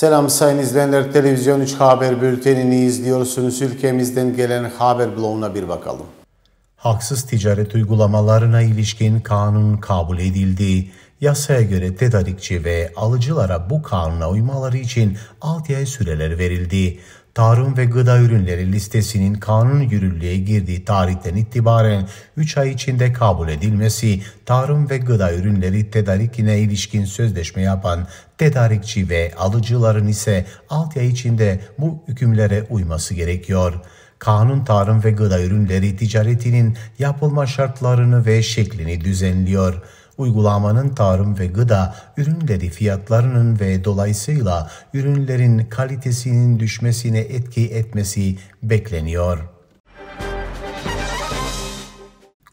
Selam sayın izleyenler. Televizyon 3 Haber Bülteni'ni izliyorsunuz. Ülkemizden gelen haber bloğuna bir bakalım. Haksız ticaret uygulamalarına ilişkin kanun kabul edildi. Yasaya göre tedarikçi ve alıcılara bu kanuna uymaları için 6 ay süreler verildi tarım ve gıda ürünleri listesinin kanun yürürlüğe girdiği tarihten itibaren 3 ay içinde kabul edilmesi, tarım ve gıda ürünleri tedarikine ilişkin sözleşme yapan tedarikçi ve alıcıların ise 6 ay içinde bu hükümlere uyması gerekiyor. Kanun tarım ve gıda ürünleri ticaretinin yapılma şartlarını ve şeklini düzenliyor.'' uygulamanın tarım ve gıda ürünleri fiyatlarının ve dolayısıyla ürünlerin kalitesinin düşmesine etki etmesi bekleniyor.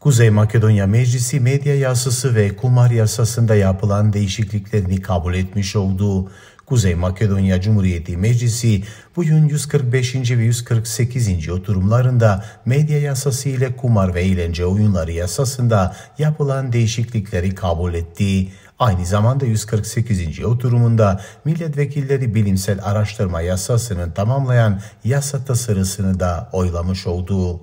Kuzey Makedonya Meclisi medya yasası ve kumar yasasında yapılan değişikliklerini kabul etmiş oldu. Kuzey Makedonya Cumhuriyeti Meclisi bugün 145. ve 148. oturumlarında medya yasası ile kumar ve eğlence oyunları yasasında yapılan değişiklikleri kabul etti. Aynı zamanda 148. oturumunda milletvekilleri bilimsel araştırma yasasını tamamlayan yasa tasarısını da oylamış oldu.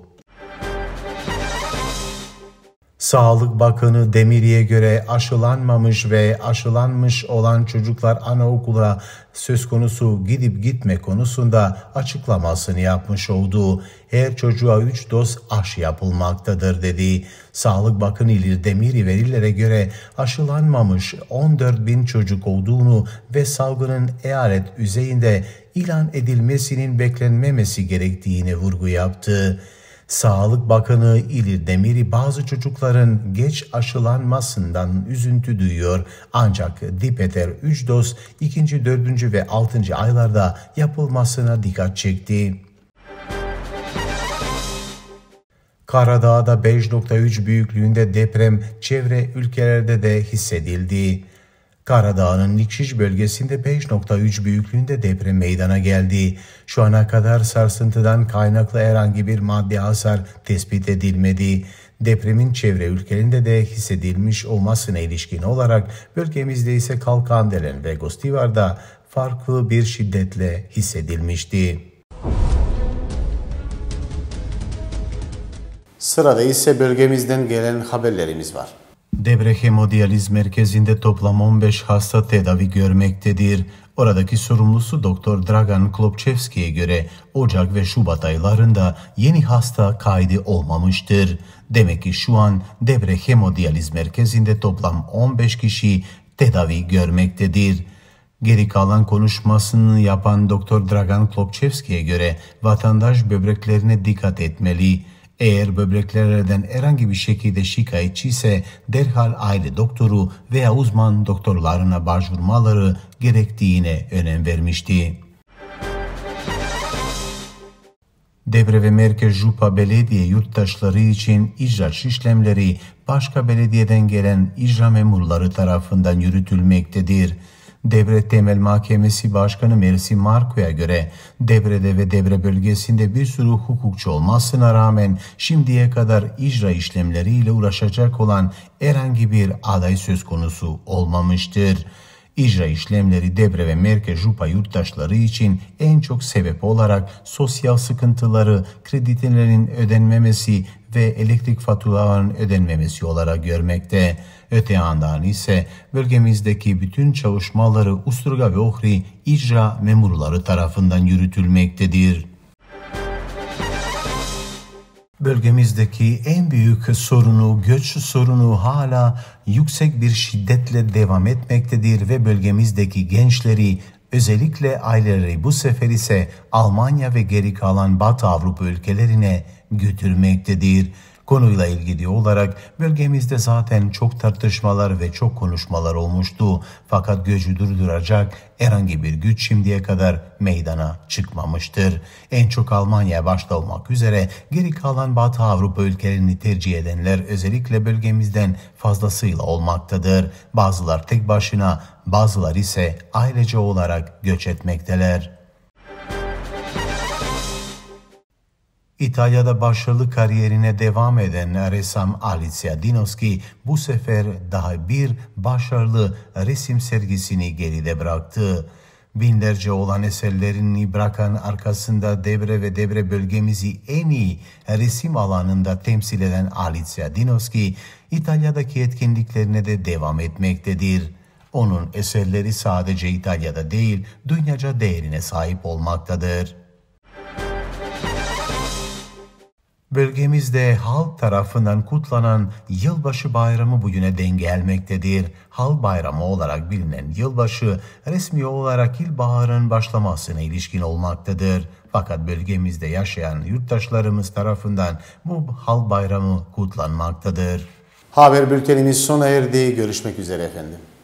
Sağlık Bakanı Demiri'ye göre aşılanmamış ve aşılanmış olan çocuklar anaokula söz konusu gidip gitme konusunda açıklamasını yapmış oldu. her çocuğa 3 doz aşı yapılmaktadır dedi. Sağlık Bakanı İlir Demiri verilere göre aşılanmamış 14 bin çocuk olduğunu ve salgının eyalet üzerinde ilan edilmesinin beklenmemesi gerektiğini vurgu yaptı. Sağlık Bakanı İlir Demiri bazı çocukların geç aşılanmasından üzüntü duyuyor. Ancak Dipeter 3 doz 2. 4. ve 6. aylarda yapılmasına dikkat çekti. Karadağ'da 5.3 büyüklüğünde deprem çevre ülkelerde de hissedildi. Karadağ'ın Likşiş bölgesinde 5.3 büyüklüğünde deprem meydana geldi. Şu ana kadar sarsıntıdan kaynaklı herhangi bir maddi hasar tespit edilmedi. Depremin çevre ülkelerinde de hissedilmiş olmasına ilişkin olarak bölgemizde ise Kalkandelen ve Gostivar'da farklı bir şiddetle hissedilmişti. Sırada ise bölgemizden gelen haberlerimiz var. Debre Hemodiyaliz Merkezi'nde toplam 15 hasta tedavi görmektedir. Oradaki sorumlusu Doktor Dragan Klopçevski'ye göre Ocak ve Şubat aylarında yeni hasta kaydı olmamıştır. Demek ki şu an Debre Hemodiyaliz Merkezi'nde toplam 15 kişi tedavi görmektedir. Geri kalan konuşmasını yapan Doktor Dragan Klopçevski'ye göre vatandaş böbreklerine dikkat etmeli eğer böbreklerden herhangi bir şekilde şikayetçi ise derhal aile doktoru veya uzman doktorlarına başvurmaları gerektiğine önem vermişti. Debre ve Merkez Jupa Belediye yurttaşları için icra işlemleri başka belediyeden gelen icra memurları tarafından yürütülmektedir. Devre Temel Mahkemesi Başkanı Mersi Marko'ya göre Debre'de ve Debre bölgesinde bir sürü hukukçu olmasına rağmen şimdiye kadar icra işlemleriyle uğraşacak olan herhangi bir aday söz konusu olmamıştır. İcra işlemleri Debre ve Merke Jupa yurttaşları için en çok sebep olarak sosyal sıkıntıları, kreditelerin ödenmemesi, ve elektrik faturalarının ödenmemesi olarak görmekte. Öte yandan ise bölgemizdeki bütün çalışmaları Usturga ve Ohri icra memurları tarafından yürütülmektedir. Bölgemizdeki en büyük sorunu, göç sorunu hala yüksek bir şiddetle devam etmektedir ve bölgemizdeki gençleri Özellikle aileleri bu sefer ise Almanya ve geri kalan Batı Avrupa ülkelerine götürmektedir. Konuyla ilgili olarak bölgemizde zaten çok tartışmalar ve çok konuşmalar olmuştu. Fakat göcü durduracak herhangi bir güç şimdiye kadar meydana çıkmamıştır. En çok Almanya başta olmak üzere geri kalan Batı Avrupa ülkelerini tercih edenler özellikle bölgemizden fazlasıyla olmaktadır. Bazılar tek başına, bazılar ise ailece olarak göç etmekteler. İtalya'da başarılı kariyerine devam eden ressam Alicia Dinoski bu sefer daha bir başarılı resim sergisini geride bıraktı. Binlerce olan eserlerini bırakan arkasında Debre ve Debre bölgemizi en iyi resim alanında temsil eden Alicia Dinoski, İtalya'daki etkinliklerine de devam etmektedir. Onun eserleri sadece İtalya'da değil, dünyaca değerine sahip olmaktadır. Bölgemizde halk tarafından kutlanan Yılbaşı Bayramı bugüne denk gelmektedir. Halk Bayramı olarak bilinen yılbaşı resmi olarak ilbaharın başlamasına ilişkin olmaktadır. Fakat bölgemizde yaşayan yurttaşlarımız tarafından bu halk bayramı kutlanmaktadır. Haber bültenimiz sona erdi. Görüşmek üzere efendim.